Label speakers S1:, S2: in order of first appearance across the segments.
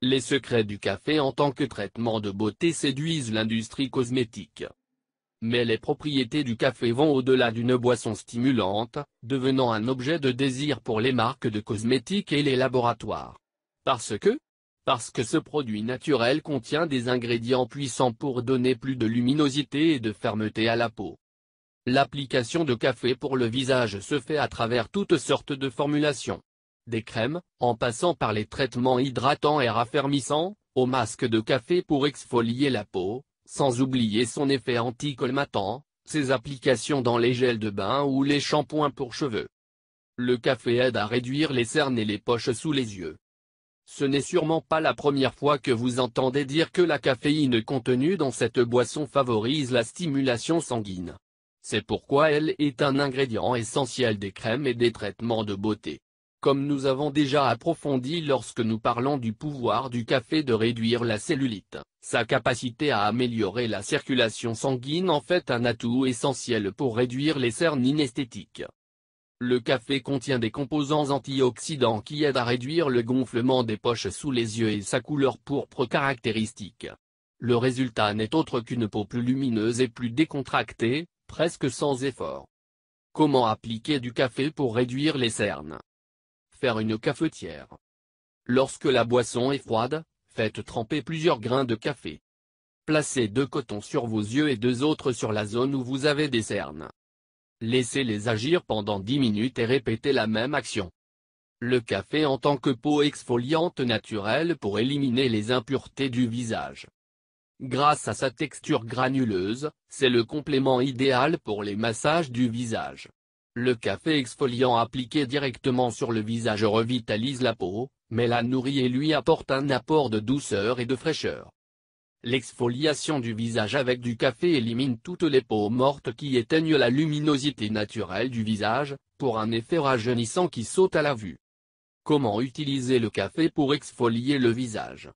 S1: Les secrets du café en tant que traitement de beauté séduisent l'industrie cosmétique. Mais les propriétés du café vont au-delà d'une boisson stimulante, devenant un objet de désir pour les marques de cosmétiques et les laboratoires. Parce que Parce que ce produit naturel contient des ingrédients puissants pour donner plus de luminosité et de fermeté à la peau. L'application de café pour le visage se fait à travers toutes sortes de formulations des crèmes, en passant par les traitements hydratants et raffermissants, au masque de café pour exfolier la peau, sans oublier son effet anticolmatant, ses applications dans les gels de bain ou les shampoings pour cheveux. Le café aide à réduire les cernes et les poches sous les yeux. Ce n'est sûrement pas la première fois que vous entendez dire que la caféine contenue dans cette boisson favorise la stimulation sanguine. C'est pourquoi elle est un ingrédient essentiel des crèmes et des traitements de beauté comme nous avons déjà approfondi lorsque nous parlons du pouvoir du café de réduire la cellulite. Sa capacité à améliorer la circulation sanguine en fait un atout essentiel pour réduire les cernes inesthétiques. Le café contient des composants antioxydants qui aident à réduire le gonflement des poches sous les yeux et sa couleur pourpre caractéristique. Le résultat n'est autre qu'une peau plus lumineuse et plus décontractée, presque sans effort. Comment appliquer du café pour réduire les cernes faire une cafetière. Lorsque la boisson est froide, faites tremper plusieurs grains de café. Placez deux cotons sur vos yeux et deux autres sur la zone où vous avez des cernes. Laissez-les agir pendant 10 minutes et répétez la même action. Le café en tant que peau exfoliante naturelle pour éliminer les impuretés du visage. Grâce à sa texture granuleuse, c'est le complément idéal pour les massages du visage. Le café exfoliant appliqué directement sur le visage revitalise la peau, mais la nourrit et lui apporte un apport de douceur et de fraîcheur. L'exfoliation du visage avec du café élimine toutes les peaux mortes qui éteignent la luminosité naturelle du visage, pour un effet rajeunissant qui saute à la vue. Comment utiliser le café pour exfolier le visage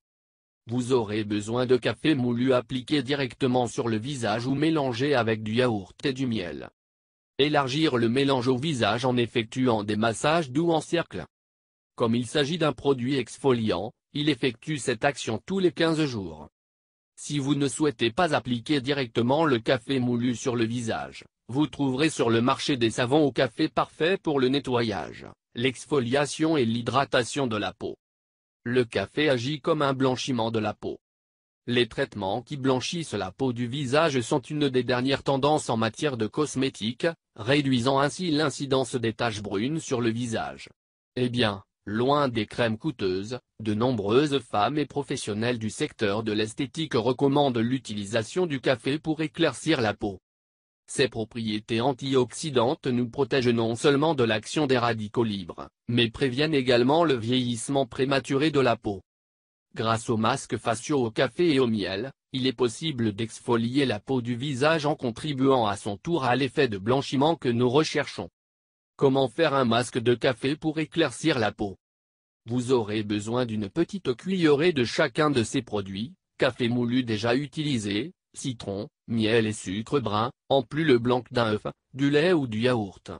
S1: Vous aurez besoin de café moulu appliqué directement sur le visage ou mélangé avec du yaourt et du miel. Élargir le mélange au visage en effectuant des massages doux en cercle. Comme il s'agit d'un produit exfoliant, il effectue cette action tous les 15 jours. Si vous ne souhaitez pas appliquer directement le café moulu sur le visage, vous trouverez sur le marché des savons au café parfaits pour le nettoyage, l'exfoliation et l'hydratation de la peau. Le café agit comme un blanchiment de la peau. Les traitements qui blanchissent la peau du visage sont une des dernières tendances en matière de cosmétique, réduisant ainsi l'incidence des taches brunes sur le visage. Eh bien, loin des crèmes coûteuses, de nombreuses femmes et professionnels du secteur de l'esthétique recommandent l'utilisation du café pour éclaircir la peau. Ses propriétés antioxydantes nous protègent non seulement de l'action des radicaux libres, mais préviennent également le vieillissement prématuré de la peau. Grâce aux masques faciaux au café et au miel, il est possible d'exfolier la peau du visage en contribuant à son tour à l'effet de blanchiment que nous recherchons. Comment faire un masque de café pour éclaircir la peau Vous aurez besoin d'une petite cuillerée de chacun de ces produits, café moulu déjà utilisé, citron, miel et sucre brun, en plus le blanc d'un œuf, du lait ou du yaourt.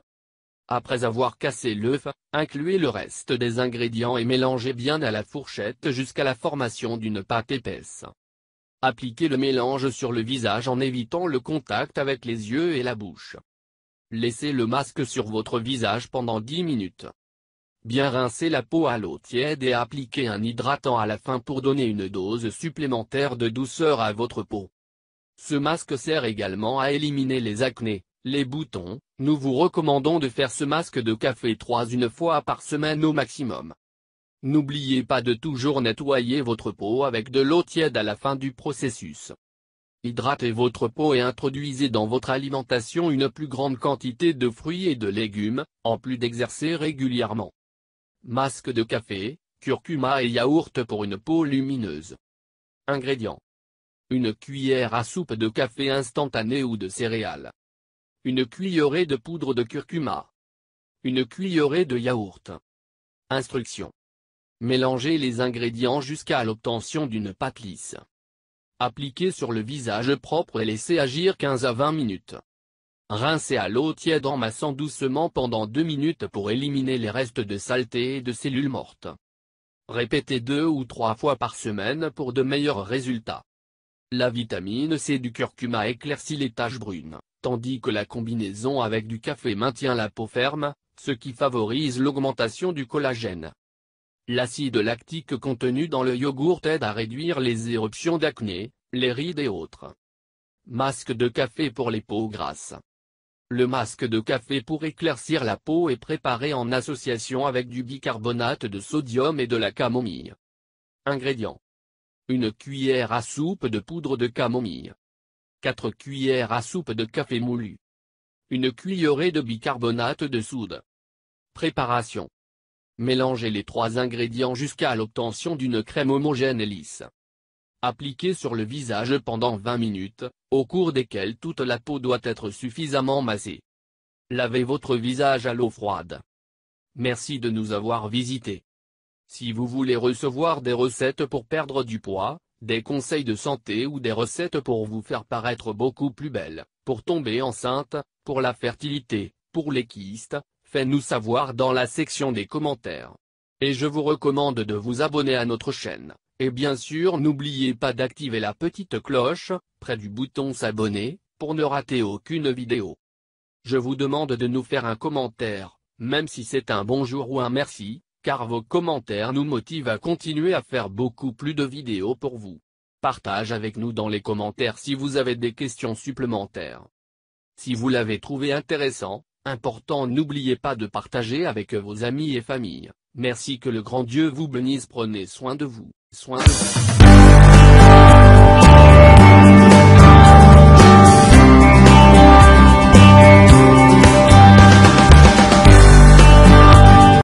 S1: Après avoir cassé l'œuf, incluez le reste des ingrédients et mélangez bien à la fourchette jusqu'à la formation d'une pâte épaisse. Appliquez le mélange sur le visage en évitant le contact avec les yeux et la bouche. Laissez le masque sur votre visage pendant 10 minutes. Bien rincer la peau à l'eau tiède et appliquez un hydratant à la fin pour donner une dose supplémentaire de douceur à votre peau. Ce masque sert également à éliminer les acnés, les boutons, nous vous recommandons de faire ce masque de café 3 une fois par semaine au maximum. N'oubliez pas de toujours nettoyer votre peau avec de l'eau tiède à la fin du processus. Hydratez votre peau et introduisez dans votre alimentation une plus grande quantité de fruits et de légumes, en plus d'exercer régulièrement. Masque de café, curcuma et yaourt pour une peau lumineuse. Ingrédients. Une cuillère à soupe de café instantané ou de céréales une cuillerée de poudre de curcuma, une cuillerée de yaourt. Instructions. Mélangez les ingrédients jusqu'à l'obtention d'une pâte lisse. Appliquez sur le visage propre et laissez agir 15 à 20 minutes. Rincez à l'eau tiède en massant doucement pendant 2 minutes pour éliminer les restes de saleté et de cellules mortes. Répétez 2 ou 3 fois par semaine pour de meilleurs résultats. La vitamine C du curcuma éclaircit les taches brunes tandis que la combinaison avec du café maintient la peau ferme, ce qui favorise l'augmentation du collagène. L'acide lactique contenu dans le yogourt aide à réduire les éruptions d'acné, les rides et autres. Masque de café pour les peaux grasses. Le masque de café pour éclaircir la peau est préparé en association avec du bicarbonate de sodium et de la camomille. Ingrédients. Une cuillère à soupe de poudre de camomille. 4 cuillères à soupe de café moulu. Une cuillerée de bicarbonate de soude. Préparation. Mélangez les trois ingrédients jusqu'à l'obtention d'une crème homogène et lisse. Appliquez sur le visage pendant 20 minutes, au cours desquelles toute la peau doit être suffisamment massée. Lavez votre visage à l'eau froide. Merci de nous avoir visités. Si vous voulez recevoir des recettes pour perdre du poids, des conseils de santé ou des recettes pour vous faire paraître beaucoup plus belle, pour tomber enceinte, pour la fertilité, pour les kystes, faites-nous savoir dans la section des commentaires. Et je vous recommande de vous abonner à notre chaîne, et bien sûr n'oubliez pas d'activer la petite cloche, près du bouton s'abonner, pour ne rater aucune vidéo. Je vous demande de nous faire un commentaire, même si c'est un bonjour ou un merci, car vos commentaires nous motivent à continuer à faire beaucoup plus de vidéos pour vous. Partage avec nous dans les commentaires si vous avez des questions supplémentaires. Si vous l'avez trouvé intéressant, important n'oubliez pas de partager avec vos amis et famille. Merci que le grand Dieu vous bénisse prenez soin de vous, soin de vous.